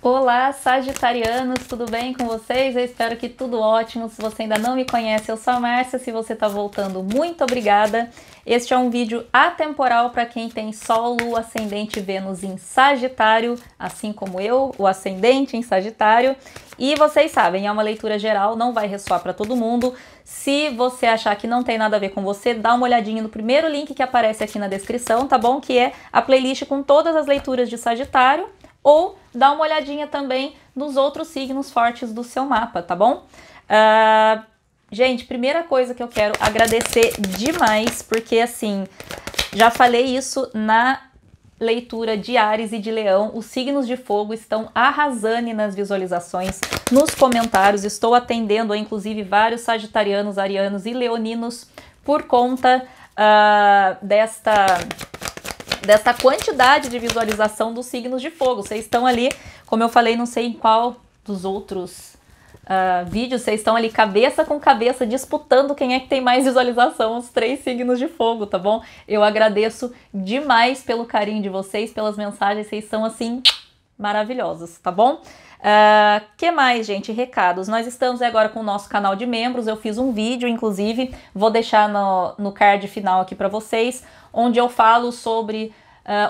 Olá, Sagitarianos, tudo bem com vocês? Eu espero que tudo ótimo. Se você ainda não me conhece, eu sou a Márcia. Se você está voltando, muito obrigada. Este é um vídeo atemporal para quem tem Sol, Lua, Ascendente Vênus em Sagitário, assim como eu, o Ascendente em Sagitário. E vocês sabem, é uma leitura geral, não vai ressoar para todo mundo. Se você achar que não tem nada a ver com você, dá uma olhadinha no primeiro link que aparece aqui na descrição, tá bom? Que é a playlist com todas as leituras de Sagitário ou dá uma olhadinha também nos outros signos fortes do seu mapa, tá bom? Uh, gente, primeira coisa que eu quero agradecer demais, porque assim, já falei isso na leitura de Ares e de Leão. Os signos de fogo estão arrasando nas visualizações, nos comentários. Estou atendendo, inclusive, vários sagitarianos, arianos e leoninos por conta uh, desta dessa quantidade de visualização dos signos de fogo. Vocês estão ali, como eu falei, não sei em qual dos outros uh, vídeos, vocês estão ali cabeça com cabeça disputando quem é que tem mais visualização, os três signos de fogo, tá bom? Eu agradeço demais pelo carinho de vocês, pelas mensagens, vocês são assim maravilhosos, tá bom? Ah, que mais, gente? Recados. Nós estamos agora com o nosso canal de membros. Eu fiz um vídeo, inclusive, vou deixar no, no card final aqui para vocês, onde eu falo sobre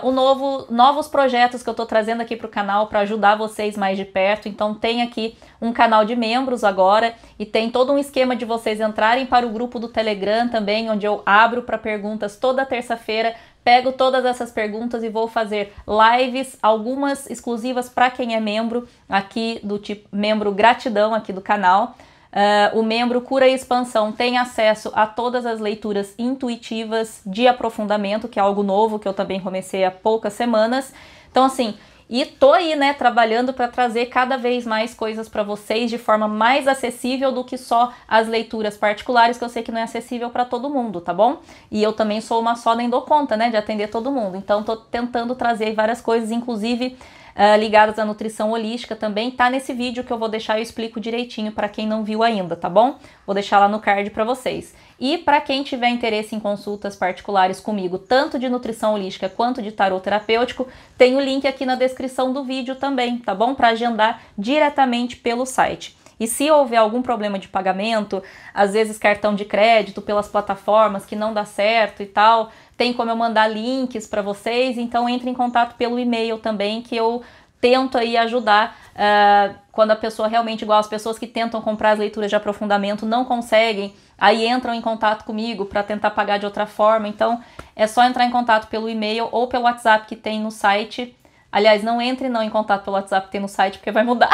uh, o novo, novos projetos que eu estou trazendo aqui para o canal para ajudar vocês mais de perto. Então, tem aqui um canal de membros agora e tem todo um esquema de vocês entrarem para o grupo do Telegram também, onde eu abro para perguntas toda terça-feira pego todas essas perguntas e vou fazer lives, algumas exclusivas para quem é membro aqui do tipo membro gratidão aqui do canal. Uh, o membro Cura e Expansão tem acesso a todas as leituras intuitivas de aprofundamento, que é algo novo que eu também comecei há poucas semanas. Então, assim, e tô aí, né, trabalhando para trazer cada vez mais coisas para vocês de forma mais acessível do que só as leituras particulares, que eu sei que não é acessível para todo mundo, tá bom? E eu também sou uma só nem dou conta, né, de atender todo mundo. Então tô tentando trazer várias coisas, inclusive ah, ligadas à nutrição holística também, tá nesse vídeo que eu vou deixar e explico direitinho para quem não viu ainda, tá bom? Vou deixar lá no card para vocês. E para quem tiver interesse em consultas particulares comigo, tanto de nutrição holística quanto de tarot terapêutico, tem o link aqui na descrição do vídeo também, tá bom? Para agendar diretamente pelo site. E se houver algum problema de pagamento, às vezes cartão de crédito pelas plataformas que não dá certo e tal, tem como eu mandar links para vocês, então entre em contato pelo e-mail também que eu tento aí ajudar uh, quando a pessoa realmente, igual as pessoas que tentam comprar as leituras de aprofundamento não conseguem, aí entram em contato comigo para tentar pagar de outra forma. Então é só entrar em contato pelo e-mail ou pelo WhatsApp que tem no site. Aliás, não entre não em contato pelo WhatsApp que tem no site, porque vai mudar.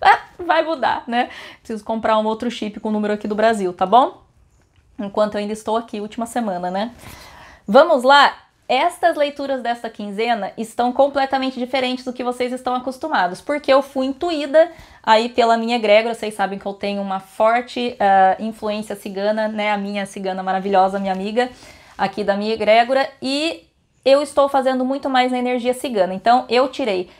vai mudar, né? Preciso comprar um outro chip com o número aqui do Brasil, tá bom? enquanto eu ainda estou aqui, última semana, né? Vamos lá? Estas leituras desta quinzena estão completamente diferentes do que vocês estão acostumados, porque eu fui intuída aí pela minha egrégora, vocês sabem que eu tenho uma forte uh, influência cigana, né? A minha cigana maravilhosa, minha amiga, aqui da minha egrégora, e eu estou fazendo muito mais na energia cigana. Então eu tirei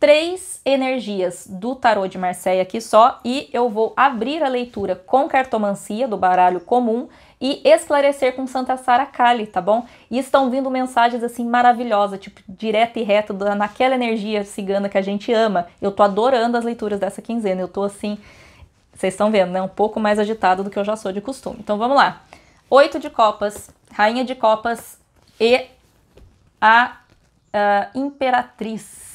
três energias do tarô de Marseille aqui só e eu vou abrir a leitura com cartomancia do baralho comum e esclarecer com Santa Sara Kali, tá bom? E estão vindo mensagens assim maravilhosas, tipo direta e reta naquela energia cigana que a gente ama. Eu tô adorando as leituras dessa quinzena, eu tô assim, vocês estão vendo, né? Um pouco mais agitado do que eu já sou de costume. Então vamos lá. Oito de copas, rainha de copas e a, a imperatriz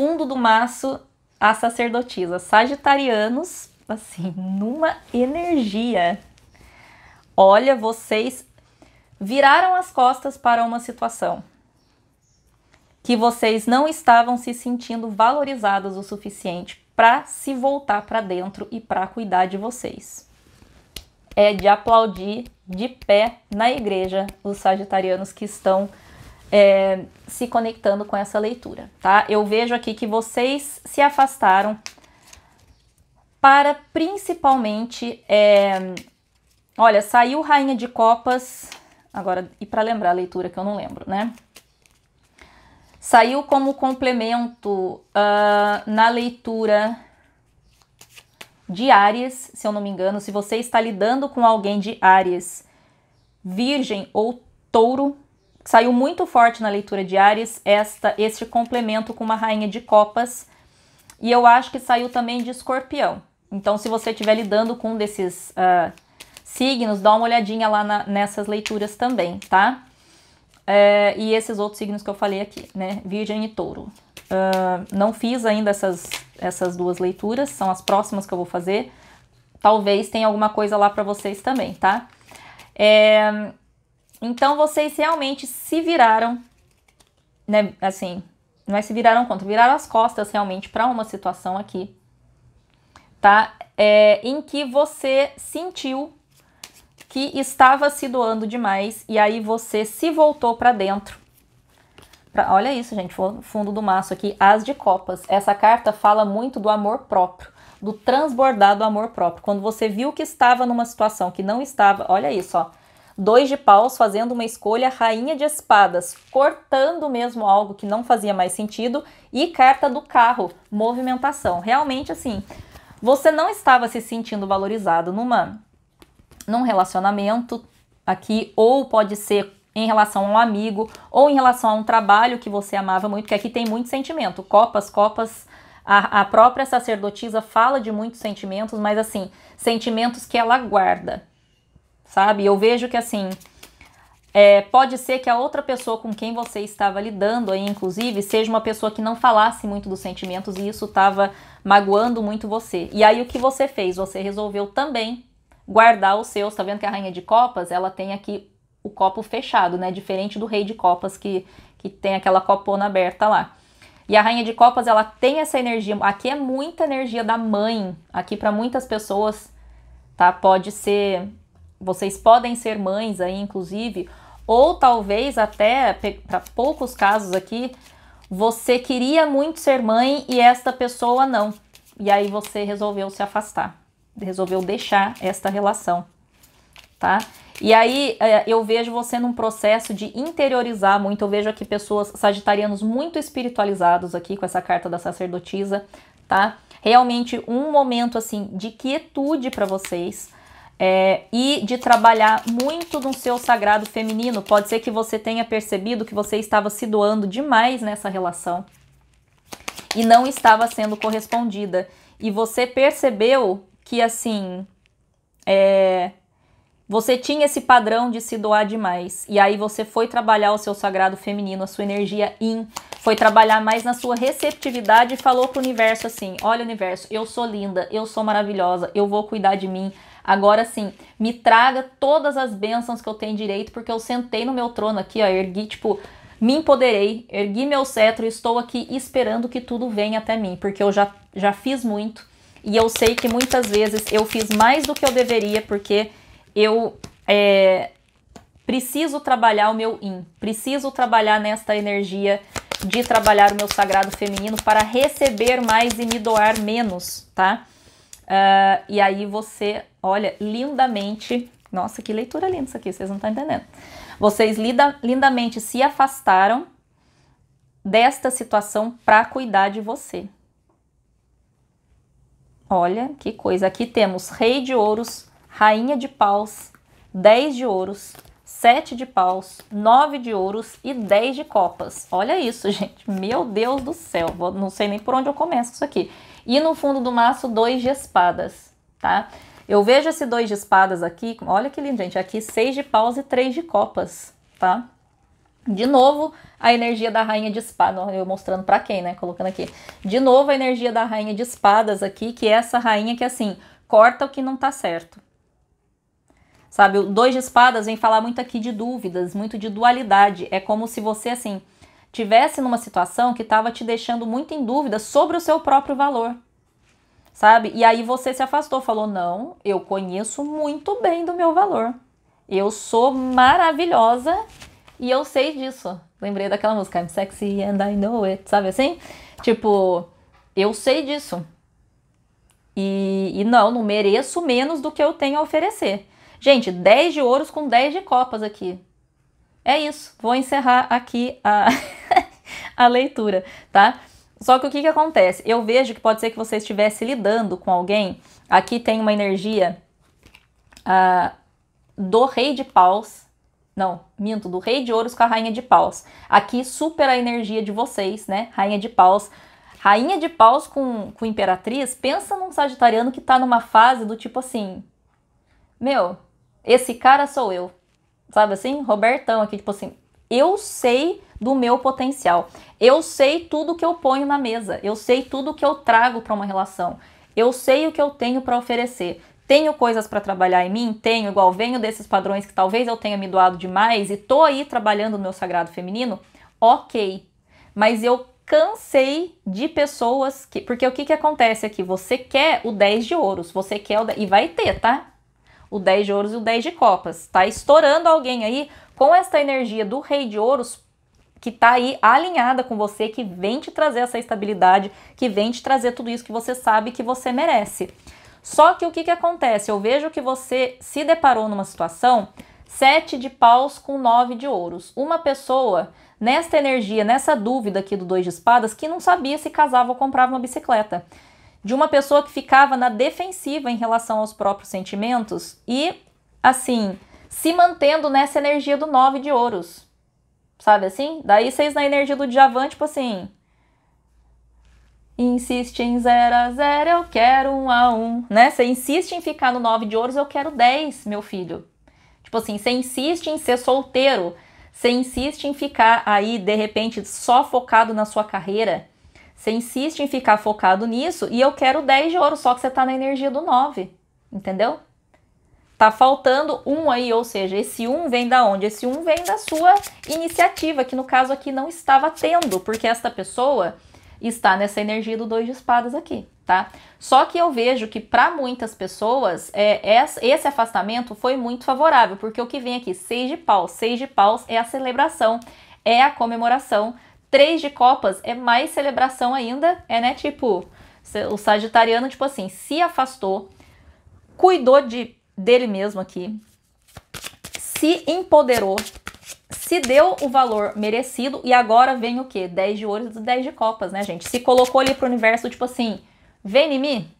fundo do maço a sacerdotisa. Sagitarianos, assim, numa energia. Olha, vocês viraram as costas para uma situação que vocês não estavam se sentindo valorizados o suficiente para se voltar para dentro e para cuidar de vocês. É de aplaudir de pé na igreja os sagitarianos que estão é, se conectando com essa leitura, tá? Eu vejo aqui que vocês se afastaram para principalmente. É, olha, saiu Rainha de Copas. Agora, e para lembrar a leitura que eu não lembro, né? Saiu como complemento uh, na leitura de Áries, se eu não me engano. Se você está lidando com alguém de Áries, Virgem ou Touro, Saiu muito forte na leitura de Ares esta, este complemento com uma rainha de copas. E eu acho que saiu também de escorpião. Então, se você estiver lidando com um desses uh, signos, dá uma olhadinha lá na, nessas leituras também, tá? É, e esses outros signos que eu falei aqui, né? Virgem e touro. Uh, não fiz ainda essas, essas duas leituras, são as próximas que eu vou fazer. Talvez tenha alguma coisa lá para vocês também, tá? É, então vocês realmente se viraram, né? Assim, não é se viraram contra, viraram as costas realmente para uma situação aqui, tá? É, em que você sentiu que estava se doando demais e aí você se voltou para dentro. Pra, olha isso, gente, fundo do maço aqui, as de copas. Essa carta fala muito do amor próprio, do transbordado amor próprio. Quando você viu que estava numa situação que não estava, olha isso, ó dois de paus fazendo uma escolha rainha de espadas, cortando mesmo algo que não fazia mais sentido, e carta do carro, movimentação. Realmente, assim, você não estava se sentindo valorizado numa, num relacionamento aqui, ou pode ser em relação a um amigo, ou em relação a um trabalho que você amava muito, que aqui tem muito sentimento. Copas, copas. A, a própria sacerdotisa fala de muitos sentimentos, mas assim, sentimentos que ela guarda sabe? Eu vejo que assim, é, pode ser que a outra pessoa com quem você estava lidando aí, inclusive, seja uma pessoa que não falasse muito dos sentimentos e isso estava magoando muito você. E aí o que você fez? Você resolveu também guardar os seus. Tá vendo que a rainha de copas, ela tem aqui o copo fechado, né? Diferente do rei de copas que, que tem aquela copona aberta lá. E a rainha de copas, ela tem essa energia. Aqui é muita energia da mãe. Aqui para muitas pessoas, tá? Pode ser vocês podem ser mães aí, inclusive, ou talvez até para poucos casos aqui, você queria muito ser mãe e esta pessoa não. E aí você resolveu se afastar, resolveu deixar esta relação, tá? E aí é, eu vejo você num processo de interiorizar muito. Eu vejo aqui pessoas sagitarianos muito espiritualizados aqui com essa carta da sacerdotisa, tá? Realmente um momento assim de quietude para vocês é, e de trabalhar muito no seu sagrado feminino. Pode ser que você tenha percebido que você estava se doando demais nessa relação e não estava sendo correspondida. E você percebeu que, assim, é, você tinha esse padrão de se doar demais. E aí você foi trabalhar o seu sagrado feminino, a sua energia in, foi trabalhar mais na sua receptividade e falou pro universo assim: "Olha, universo, eu sou linda, eu sou maravilhosa, eu vou cuidar de mim. Agora sim, me traga todas as bênçãos que eu tenho direito, porque eu sentei no meu trono aqui, ó, ergui tipo me empoderei, ergui meu cetro e estou aqui esperando que tudo venha até mim, porque eu já, já fiz muito e eu sei que muitas vezes eu fiz mais do que eu deveria, porque eu é, preciso trabalhar o meu in, preciso trabalhar nesta energia de trabalhar o meu sagrado feminino para receber mais e me doar menos, tá? Uh, e aí você olha, lindamente. Nossa, que leitura linda isso aqui, vocês não estão entendendo. Vocês lida, lindamente se afastaram desta situação para cuidar de você. Olha que coisa. Aqui temos Rei de Ouros, Rainha de Paus, dez de Ouros, sete de Paus, nove de Ouros e dez de Copas. Olha isso, gente. Meu Deus do céu. Vou, não sei nem por onde eu começo isso aqui. E no fundo do maço, dois de Espadas, tá? Eu vejo esse dois de espadas aqui, olha que lindo, gente, aqui seis de paus e três de copas, tá? De novo, a energia da rainha de espadas, eu mostrando para quem, né, colocando aqui. De novo, a energia da rainha de espadas aqui, que é essa rainha que, assim, corta o que não tá certo. Sabe, o dois de espadas vem falar muito aqui de dúvidas, muito de dualidade. É como se você, assim, tivesse numa situação que estava te deixando muito em dúvida sobre o seu próprio valor sabe? E aí você se afastou, falou: não, eu conheço muito bem do meu valor. Eu sou maravilhosa e eu sei disso. Lembrei daquela música, I'm sexy and I know it, sabe assim? Tipo, eu sei disso. E, e não, não mereço menos do que eu tenho a oferecer. Gente, 10 de ouros com 10 de copas aqui. É isso. Vou encerrar aqui a, a leitura, tá? Só que o que, que acontece? Eu vejo que pode ser que você estivesse lidando com alguém. Aqui tem uma energia ah, do rei de paus. Não, minto, do rei de ouros com a rainha de paus. Aqui supera a energia de vocês, né? Rainha de paus. Rainha de paus com, com imperatriz, pensa num sagitariano que tá numa fase do tipo assim: Meu, esse cara sou eu. Sabe assim? Robertão aqui, tipo assim, eu sei do meu potencial. Eu sei tudo que eu ponho na mesa. Eu sei tudo que eu trago para uma relação. Eu sei o que eu tenho para oferecer. Tenho coisas para trabalhar em mim? Tenho, igual venho desses padrões que talvez eu tenha me doado demais e tô aí trabalhando no meu sagrado feminino? Ok. Mas eu cansei de pessoas que. Porque o que, que acontece aqui? Você quer o 10 de ouros, você quer o. E vai ter, tá? O 10 de ouros e o 10 de copas. Tá estourando alguém aí com esta energia do Rei de Ouros que está aí alinhada com você, que vem te trazer essa estabilidade, que vem te trazer tudo isso que você sabe que você merece. Só que o que, que acontece? Eu vejo que você se deparou numa situação sete de paus com nove de ouros. Uma pessoa nesta energia, nessa dúvida aqui do dois de espadas, que não sabia se casava ou comprava uma bicicleta. De uma pessoa que ficava na defensiva em relação aos próprios sentimentos e, assim, se mantendo nessa energia do 9 de ouros. Sabe assim? Daí vocês na energia do Djavan, tipo assim. Insiste em 0 a 0, eu quero 1 um a 1, um, né? Você insiste em ficar no 9 de ouros, eu quero 10, meu filho. Tipo assim, você insiste em ser solteiro, você insiste em ficar aí de repente só focado na sua carreira, você insiste em ficar focado nisso e eu quero 10 de ouro, só que você tá na energia do 9, entendeu? Tá faltando um aí, ou seja, esse um vem da onde? Esse um vem da sua iniciativa, que no caso aqui não estava tendo, porque esta pessoa está nessa energia do dois de espadas aqui, tá? Só que eu vejo que para muitas pessoas é, esse afastamento foi muito favorável, porque o que vem aqui, seis de paus, seis de paus é a celebração, é a comemoração, três de copas é mais celebração ainda, é né, tipo, o sagitariano, tipo assim, se afastou, cuidou de dele mesmo aqui, se empoderou, se deu o valor merecido e agora vem o quê? 10 de ouros e 10 de copas, né, gente? Se colocou ali pro universo, tipo assim, vem em mim,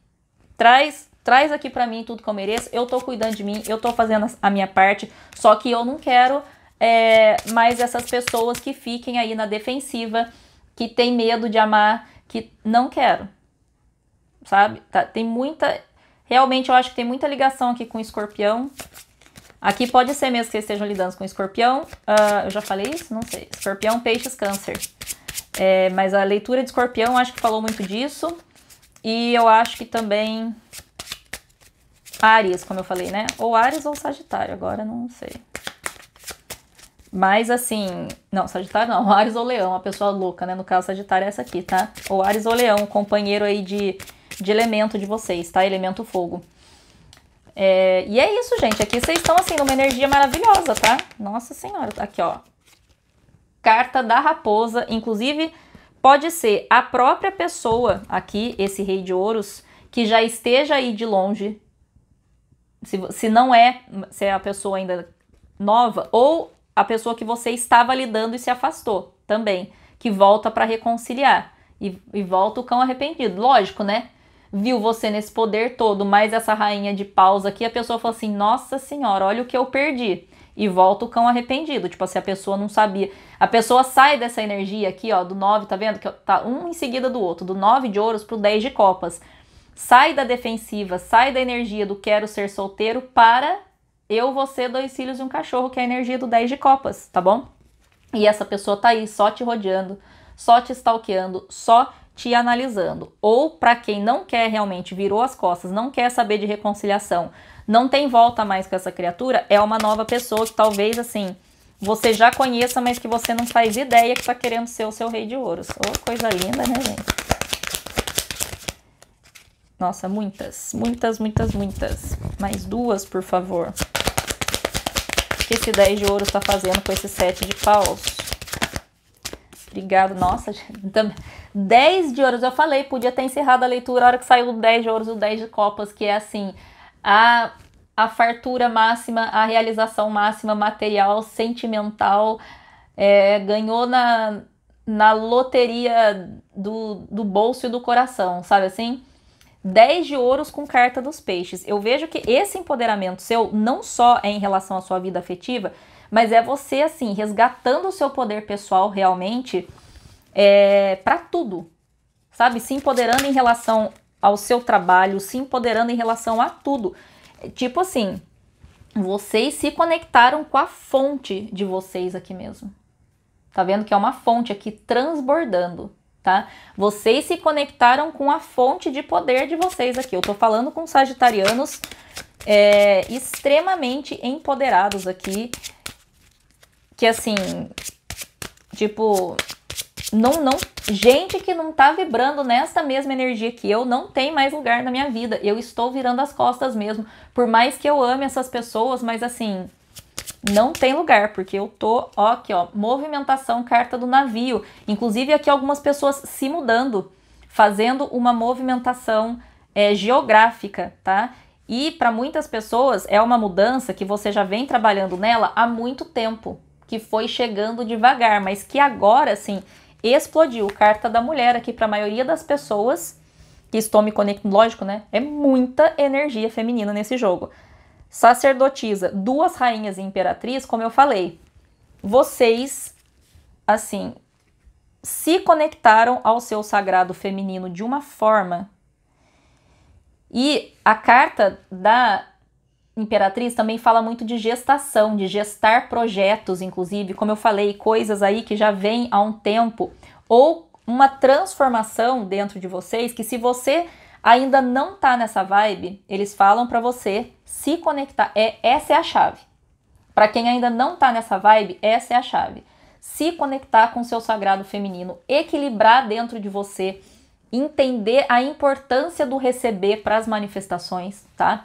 traz traz aqui para mim tudo que eu mereço, eu tô cuidando de mim, eu tô fazendo a minha parte, só que eu não quero é, mais essas pessoas que fiquem aí na defensiva, que tem medo de amar, que não quero, sabe? Tá, tem muita Realmente eu acho que tem muita ligação aqui com o escorpião. Aqui pode ser mesmo que vocês estejam lidando com escorpião. Uh, eu já falei isso? Não sei. Escorpião, peixes, câncer. É, mas a leitura de escorpião acho que falou muito disso. E eu acho que também Ares, como eu falei, né? Ou Ares ou Sagitário, agora não sei. Mas assim, não, Sagitário não, Ares ou Leão, a pessoa louca, né? No caso, Sagitário é essa aqui, tá? Ou Ares ou Leão, companheiro aí de de elemento de vocês, tá? Elemento fogo. É, e é isso, gente. Aqui vocês estão, assim, numa energia maravilhosa, tá? Nossa Senhora. Aqui, ó. Carta da raposa. Inclusive, pode ser a própria pessoa aqui, esse rei de ouros, que já esteja aí de longe. Se, se não é, se é a pessoa ainda nova, ou a pessoa que você estava lidando e se afastou também, que volta para reconciliar. E, e volta o cão arrependido. Lógico, né? viu você nesse poder todo, mais essa rainha de paus aqui, a pessoa fala assim: Nossa Senhora, olha o que eu perdi. E volta o cão arrependido. Tipo assim, a pessoa não sabia. A pessoa sai dessa energia aqui, ó, do 9, tá vendo? Que tá um em seguida do outro, do 9 de ouros pro 10 de copas. Sai da defensiva, sai da energia do quero ser solteiro para eu, você, dois filhos e um cachorro, que é a energia do 10 de copas, tá bom? E essa pessoa tá aí só te rodeando, só te stalkeando, só te analisando. Ou para quem não quer realmente, virou as costas, não quer saber de reconciliação, não tem volta mais com essa criatura, é uma nova pessoa que talvez assim você já conheça, mas que você não faz ideia que está querendo ser o seu rei de ouros. Oh, coisa linda, né, gente? Nossa, muitas, muitas, muitas, muitas. Mais duas, por favor. O que esse 10 de ouros está fazendo com esse 7 de paus? Obrigado. Nossa, também. 10 de ouros, eu falei, podia ter encerrado a leitura a hora que saiu o 10 de ouros, o 10 de copas, que é assim, a, a fartura máxima, a realização máxima material, sentimental, é, ganhou na, na loteria do, do bolso e do coração, sabe assim? 10 de ouros com carta dos peixes. Eu vejo que esse empoderamento seu não só é em relação à sua vida afetiva, mas é você, assim, resgatando o seu poder pessoal realmente é, para tudo, sabe? Se empoderando em relação ao seu trabalho, se empoderando em relação a tudo. É, tipo assim, vocês se conectaram com a fonte de vocês aqui mesmo. Tá vendo que é uma fonte aqui transbordando, tá? Vocês se conectaram com a fonte de poder de vocês aqui. Eu tô falando com sagitarianos é, extremamente empoderados aqui. Que assim, tipo, não, não, gente que não tá vibrando nessa mesma energia que eu não tem mais lugar na minha vida. Eu estou virando as costas mesmo. Por mais que eu ame essas pessoas, mas assim, não tem lugar, porque eu tô, ó, aqui, ó, movimentação, carta do navio. Inclusive aqui algumas pessoas se mudando, fazendo uma movimentação é, geográfica, tá? E para muitas pessoas é uma mudança que você já vem trabalhando nela há muito tempo, que foi chegando devagar, mas que agora, assim, explodiu. Carta da mulher aqui para a maioria das pessoas que estão me conectando, lógico, né? É muita energia feminina nesse jogo. Sacerdotisa, duas rainhas e imperatriz, como eu falei. Vocês, assim, se conectaram ao seu sagrado feminino de uma forma. E a carta da Imperatriz também fala muito de gestação, de gestar projetos, inclusive, como eu falei, coisas aí que já vêm há um tempo, ou uma transformação dentro de vocês que se você ainda não tá nessa vibe, eles falam para você se conectar. É essa é a chave. Para quem ainda não tá nessa vibe, essa é a chave. Se conectar com seu sagrado feminino, equilibrar dentro de você, entender a importância do receber para as manifestações, tá?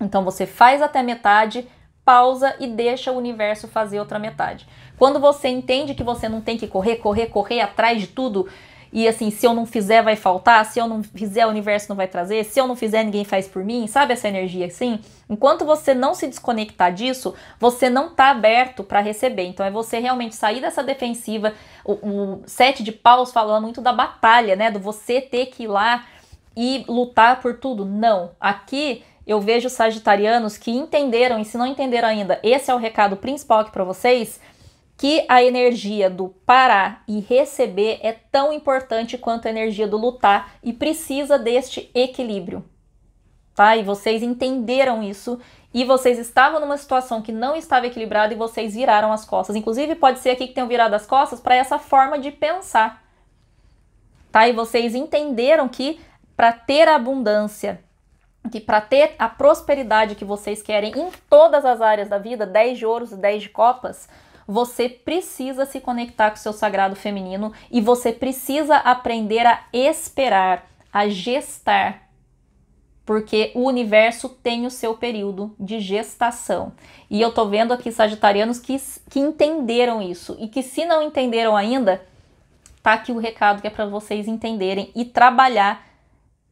Então você faz até metade, pausa e deixa o universo fazer outra metade. Quando você entende que você não tem que correr, correr, correr atrás de tudo, e assim, se eu não fizer, vai faltar, se eu não fizer, o universo não vai trazer, se eu não fizer, ninguém faz por mim, sabe essa energia assim? Enquanto você não se desconectar disso, você não tá aberto para receber. Então é você realmente sair dessa defensiva. O, o sete de paus falando muito da batalha, né? Do você ter que ir lá e lutar por tudo. Não. Aqui eu vejo sagitarianos que entenderam, e se não entenderam ainda, esse é o recado principal aqui para vocês, que a energia do parar e receber é tão importante quanto a energia do lutar e precisa deste equilíbrio. Tá? E vocês entenderam isso e vocês estavam numa situação que não estava equilibrada e vocês viraram as costas. Inclusive, pode ser aqui que tenham virado as costas para essa forma de pensar. Tá? E vocês entenderam que para ter abundância que para ter a prosperidade que vocês querem em todas as áreas da vida, 10 de ouros e 10 de copas, você precisa se conectar com o seu sagrado feminino e você precisa aprender a esperar, a gestar, porque o universo tem o seu período de gestação. E eu tô vendo aqui sagitarianos que, que entenderam isso e que se não entenderam ainda, tá aqui o recado que é para vocês entenderem e trabalhar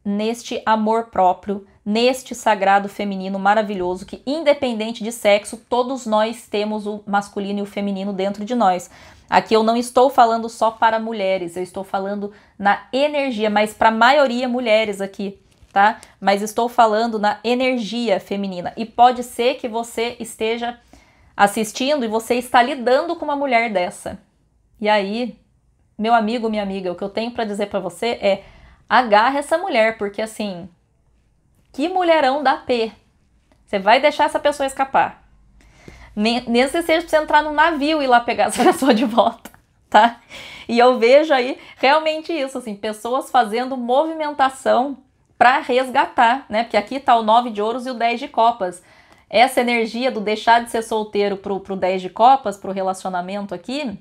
neste amor próprio, neste sagrado feminino maravilhoso que, independente de sexo, todos nós temos o masculino e o feminino dentro de nós. Aqui eu não estou falando só para mulheres, eu estou falando na energia, mas para a maioria mulheres aqui, tá? Mas estou falando na energia feminina. E pode ser que você esteja assistindo e você está lidando com uma mulher dessa. E aí, meu amigo, minha amiga, o que eu tenho para dizer para você é agarra essa mulher, porque assim, que mulherão da P. Você vai deixar essa pessoa escapar. Nem, nem se seja pra você entrar num navio e ir lá pegar essa pessoa de volta, tá? E eu vejo aí realmente isso, assim, pessoas fazendo movimentação para resgatar, né? Porque aqui tá o 9 de ouros e o 10 de copas. Essa energia do deixar de ser solteiro pro, pro 10 de copas, pro relacionamento aqui,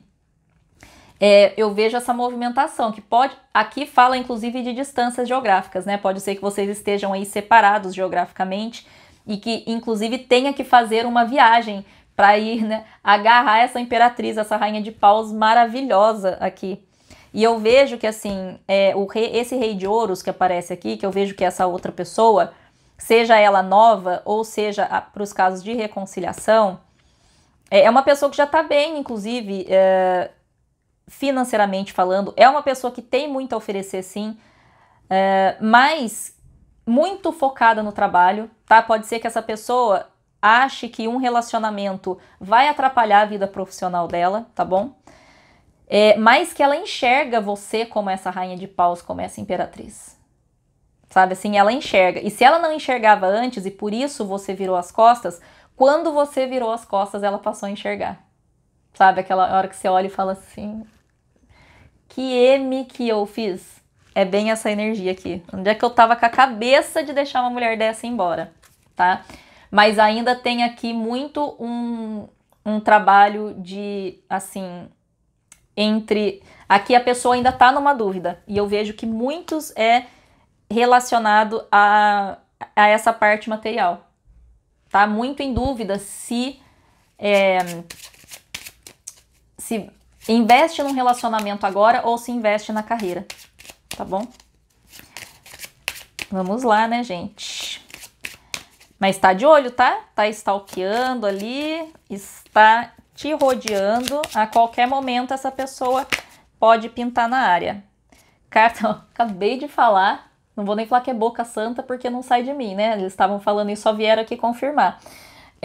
é, eu vejo essa movimentação, que pode. Aqui fala inclusive de distâncias geográficas, né? Pode ser que vocês estejam aí separados geograficamente e que inclusive tenha que fazer uma viagem para ir né, agarrar essa imperatriz, essa rainha de paus maravilhosa aqui. E eu vejo que assim, é, o rei, esse rei de ouros que aparece aqui, que eu vejo que é essa outra pessoa, seja ela nova ou seja para os casos de reconciliação, é, é, uma pessoa que já está bem, inclusive, é, financeiramente falando, é uma pessoa que tem muito a oferecer, sim, é, mas muito focada no trabalho, tá? Pode ser que essa pessoa ache que um relacionamento vai atrapalhar a vida profissional dela, tá bom? É, mas que ela enxerga você como essa rainha de paus, como essa imperatriz. Sabe assim, ela enxerga. E se ela não enxergava antes e por isso você virou as costas, quando você virou as costas, ela passou a enxergar. Sabe aquela hora que você olha e fala assim: que M que eu fiz? É bem essa energia aqui. Onde é que eu tava com a cabeça de deixar uma mulher dessa embora, tá? Mas ainda tem aqui muito um, um trabalho de, assim, entre. Aqui a pessoa ainda tá numa dúvida. E eu vejo que muitos é relacionado a, a essa parte material. Tá muito em dúvida se. É, se Investe num relacionamento agora ou se investe na carreira, tá bom? Vamos lá, né, gente? Mas tá de olho, tá? Tá stalkeando ali, está te rodeando. A qualquer momento essa pessoa pode pintar na área. Carta, acabei de falar, não vou nem falar que é boca santa porque não sai de mim, né? Eles estavam falando e só vieram aqui confirmar.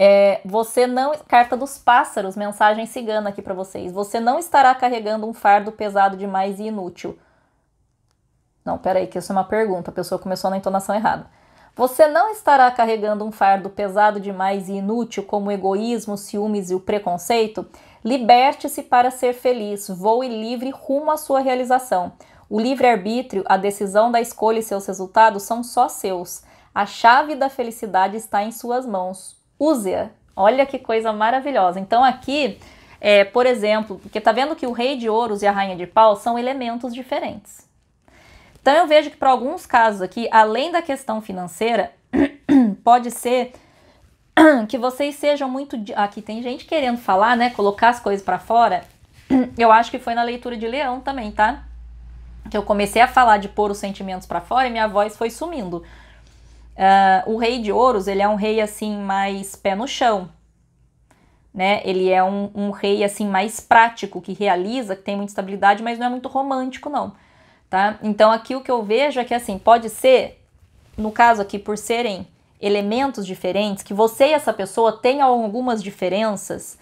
É, você não. Carta dos pássaros, mensagem cigana aqui para vocês. Você não estará carregando um fardo pesado demais e inútil. Não, peraí, que isso é uma pergunta. A pessoa começou na entonação errada. Você não estará carregando um fardo pesado demais e inútil, como o egoísmo, os ciúmes e o preconceito? Liberte-se para ser feliz. Voe livre rumo à sua realização. O livre-arbítrio, a decisão da escolha e seus resultados são só seus. A chave da felicidade está em suas mãos use-a. Olha que coisa maravilhosa. Então aqui, é, por exemplo, porque tá vendo que o rei de ouros e a rainha de pau são elementos diferentes. Então eu vejo que para alguns casos aqui, além da questão financeira, pode ser que vocês sejam muito aqui tem gente querendo falar, né, colocar as coisas para fora. Eu acho que foi na leitura de Leão também, tá? Que eu comecei a falar de pôr os sentimentos para fora e minha voz foi sumindo. Uh, o rei de ouros, ele é um rei assim mais pé no chão, né? Ele é um, um, rei assim mais prático, que realiza, que tem muita estabilidade, mas não é muito romântico não, tá? Então aqui o que eu vejo é que assim, pode ser, no caso aqui, por serem elementos diferentes, que você e essa pessoa tenham algumas diferenças,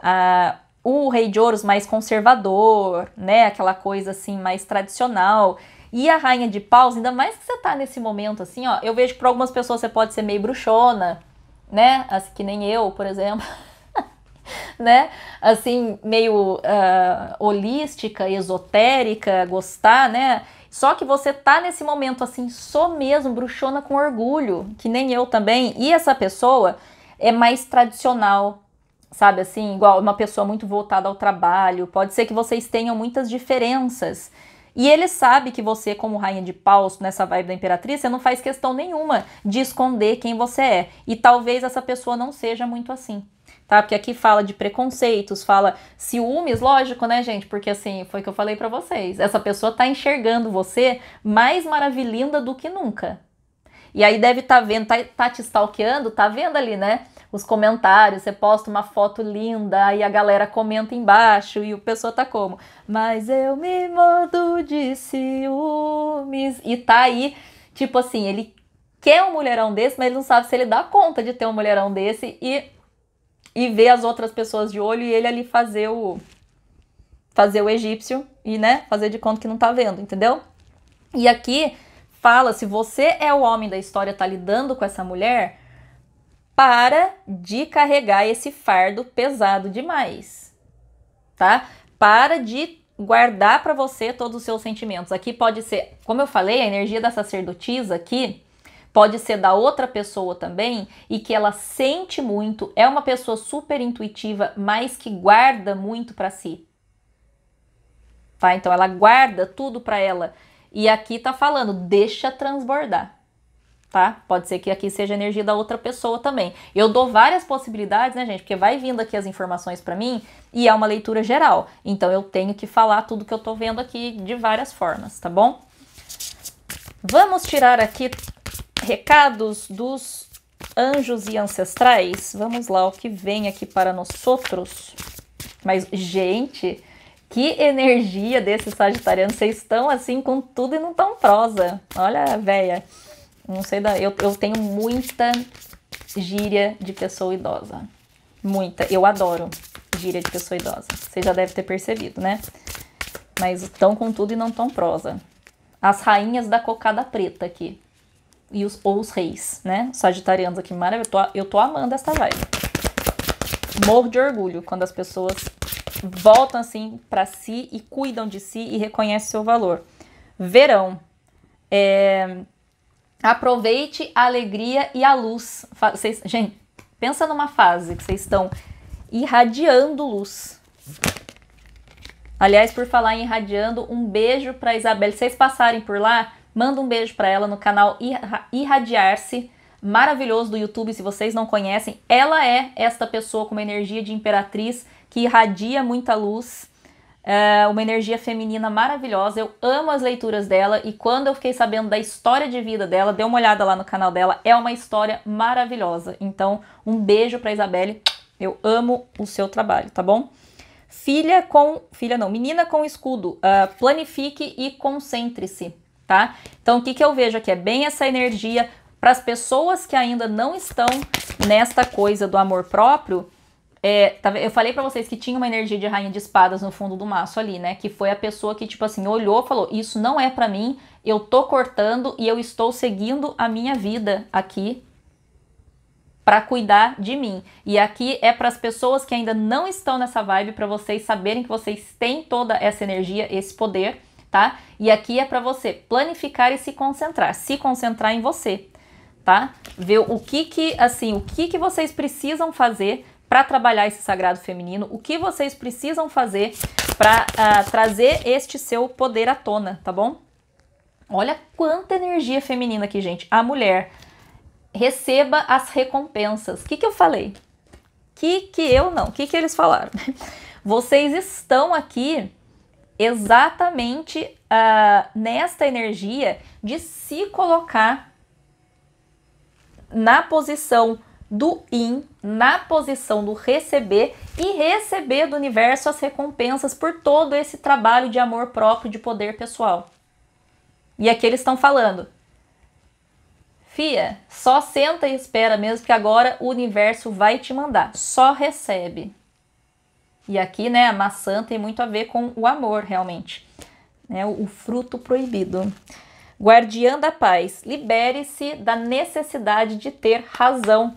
uh, o rei de ouros mais conservador, né? Aquela coisa assim mais tradicional, e a rainha de paus, ainda mais que você tá nesse momento assim, ó. Eu vejo que para algumas pessoas você pode ser meio bruxona, né? Assim, que nem eu, por exemplo. né? Assim, meio uh, holística, esotérica, gostar, né? Só que você tá nesse momento assim, sou mesmo bruxona com orgulho, que nem eu também. E essa pessoa é mais tradicional, sabe? Assim, igual uma pessoa muito voltada ao trabalho. Pode ser que vocês tenham muitas diferenças e ele sabe que você, como rainha de paus, nessa vibe da imperatriz, você não faz questão nenhuma de esconder quem você é. E talvez essa pessoa não seja muito assim. Tá? Porque aqui fala de preconceitos, fala ciúmes, lógico, né, gente? Porque assim, foi o que eu falei para vocês. Essa pessoa tá enxergando você mais maravilhinda do que nunca. E aí deve estar tá vendo, tá, tá te stalkeando, tá vendo ali, né? Os comentários, você posta uma foto linda e a galera comenta embaixo e o pessoa tá como? Mas eu me mordo de ciúmes. E tá aí, tipo assim, ele quer um mulherão desse, mas ele não sabe se ele dá conta de ter um mulherão desse e, e ver as outras pessoas de olho e ele ali fazer o. fazer o egípcio e, né, fazer de conta que não tá vendo, entendeu? E aqui fala, se você é o homem da história, tá lidando com essa mulher, para de carregar esse fardo pesado demais, tá? Para de guardar para você todos os seus sentimentos. Aqui pode ser, como eu falei, a energia da sacerdotisa aqui pode ser da outra pessoa também e que ela sente muito, é uma pessoa super intuitiva, mas que guarda muito para si. Tá? Então ela guarda tudo para ela e aqui tá falando, deixa transbordar. Tá? Pode ser que aqui seja energia da outra pessoa também. Eu dou várias possibilidades, né, gente? Porque vai vindo aqui as informações para mim e é uma leitura geral. Então eu tenho que falar tudo que eu tô vendo aqui de várias formas, tá bom? Vamos tirar aqui recados dos anjos e ancestrais. Vamos lá, o que vem aqui para nós outros. Mas, gente, que energia desses sagitarianos. Vocês estão assim com tudo e não tão prosa. Olha, véia. Não sei da. Eu, eu tenho muita gíria de pessoa idosa. Muita. Eu adoro gíria de pessoa idosa. Você já deve ter percebido, né? Mas estão com tudo e não tão prosa. As rainhas da cocada preta aqui. E os, ou os reis, né? Sagitarianos aqui, maravilha. Eu tô, eu tô amando essa vibe. Morro de orgulho quando as pessoas voltam assim para si e cuidam de si e reconhecem seu valor. Verão. É, aproveite a alegria e a luz. Vocês, gente, pensa numa fase que vocês estão irradiando luz. Aliás, por falar em irradiando, um beijo para Isabelle. Se vocês passarem por lá, manda um beijo para ela no canal Irradiar-se, maravilhoso do YouTube. Se vocês não conhecem, ela é esta pessoa com uma energia de imperatriz que irradia muita luz, é uma energia feminina maravilhosa. Eu amo as leituras dela e quando eu fiquei sabendo da história de vida dela, dê uma olhada lá no canal dela, é uma história maravilhosa. Então, um beijo para Isabelle. Eu amo o seu trabalho, tá bom? Filha com. Filha não, menina com escudo. Uh, planifique e concentre-se, tá? Então, o que, que eu vejo aqui? É bem essa energia para as pessoas que ainda não estão nesta coisa do amor próprio é, eu falei para vocês que tinha uma energia de rainha de espadas no fundo do maço ali, né? Que foi a pessoa que, tipo assim, olhou, falou: Isso não é para mim, eu tô cortando e eu estou seguindo a minha vida aqui para cuidar de mim. E aqui é para as pessoas que ainda não estão nessa vibe, para vocês saberem que vocês têm toda essa energia, esse poder, tá? E aqui é para você planificar e se concentrar, se concentrar em você, tá? Ver o que que, assim, o que que vocês precisam fazer para trabalhar esse sagrado feminino, o que vocês precisam fazer para uh, ah, trazer este seu poder à tona, tá bom? Olha quanta energia feminina aqui, gente. A mulher receba as recompensas. O que, que eu falei? Que que eu não? O que, que eles falaram? Vocês estão aqui exatamente uh, nesta energia de se colocar na posição do in na posição do receber e receber do universo as recompensas por todo esse trabalho de amor próprio, de poder pessoal. E aqui eles estão falando. Fia, só senta e espera mesmo que agora o universo vai te mandar. Só recebe. E aqui, né, a maçã tem muito a ver com o amor, realmente. Né, o, o fruto proibido. Guardiã da paz, libere-se da necessidade de ter razão.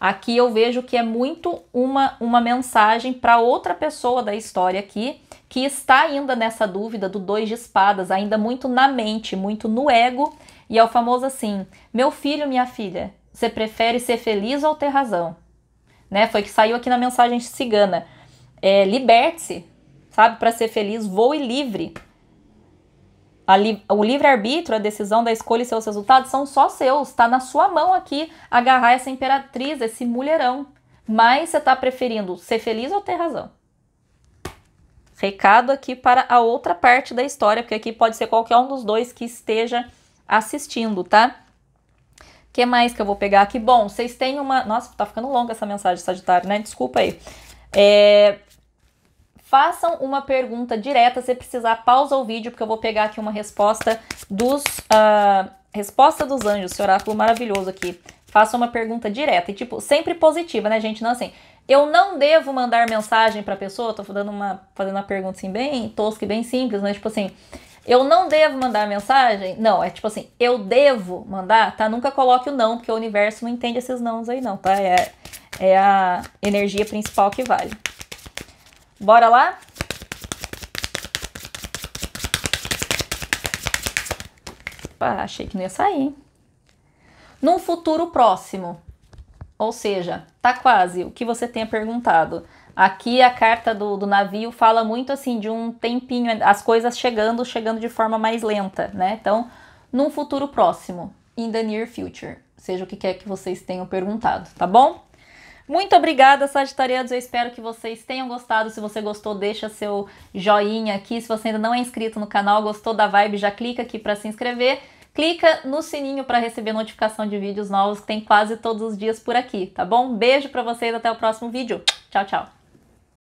Aqui eu vejo que é muito uma, uma mensagem para outra pessoa da história aqui, que está ainda nessa dúvida do dois de espadas, ainda muito na mente, muito no ego, e é o famoso assim: meu filho, minha filha, você prefere ser feliz ou ter razão? Né? Foi que saiu aqui na mensagem cigana. É, Liberte-se, sabe? Para ser feliz, voe livre. Li, o livre-arbítrio, a decisão da escolha e seus resultados são só seus. Está na sua mão aqui agarrar essa imperatriz, esse mulherão. Mas você está preferindo ser feliz ou ter razão? Recado aqui para a outra parte da história, porque aqui pode ser qualquer um dos dois que esteja assistindo, tá? O que mais que eu vou pegar aqui? Bom, vocês têm uma. Nossa, tá ficando longa essa mensagem, Sagitário, né? Desculpa aí. É, Façam uma pergunta direta, se precisar, pausa o vídeo, porque eu vou pegar aqui uma resposta dos. Uh, resposta dos anjos, esse oráculo maravilhoso aqui. Façam uma pergunta direta. E, tipo, sempre positiva, né, gente? Não assim. Eu não devo mandar mensagem pra pessoa, tô dando uma, fazendo uma pergunta assim, bem tosca e bem simples, mas, né? tipo assim. Eu não devo mandar mensagem? Não, é tipo assim, eu devo mandar, tá? Nunca coloque o não, porque o universo não entende esses nãos aí, não, tá? É, é a energia principal que vale. Bora lá? Opa, achei que não ia sair. Hein? Num futuro próximo, ou seja, tá quase o que você tenha perguntado. Aqui a carta do, do navio fala muito assim de um tempinho, as coisas chegando, chegando de forma mais lenta, né? Então, num futuro próximo, in the near future, seja o que quer que vocês tenham perguntado, tá bom? Muito obrigada, Sagitarianos. Eu espero que vocês tenham gostado. Se você gostou, deixa seu joinha aqui. Se você ainda não é inscrito no canal, gostou da vibe, já clica aqui para se inscrever. Clica no sininho para receber notificação de vídeos novos que tem quase todos os dias por aqui, tá bom? Beijo para vocês, até o próximo vídeo. Tchau, tchau.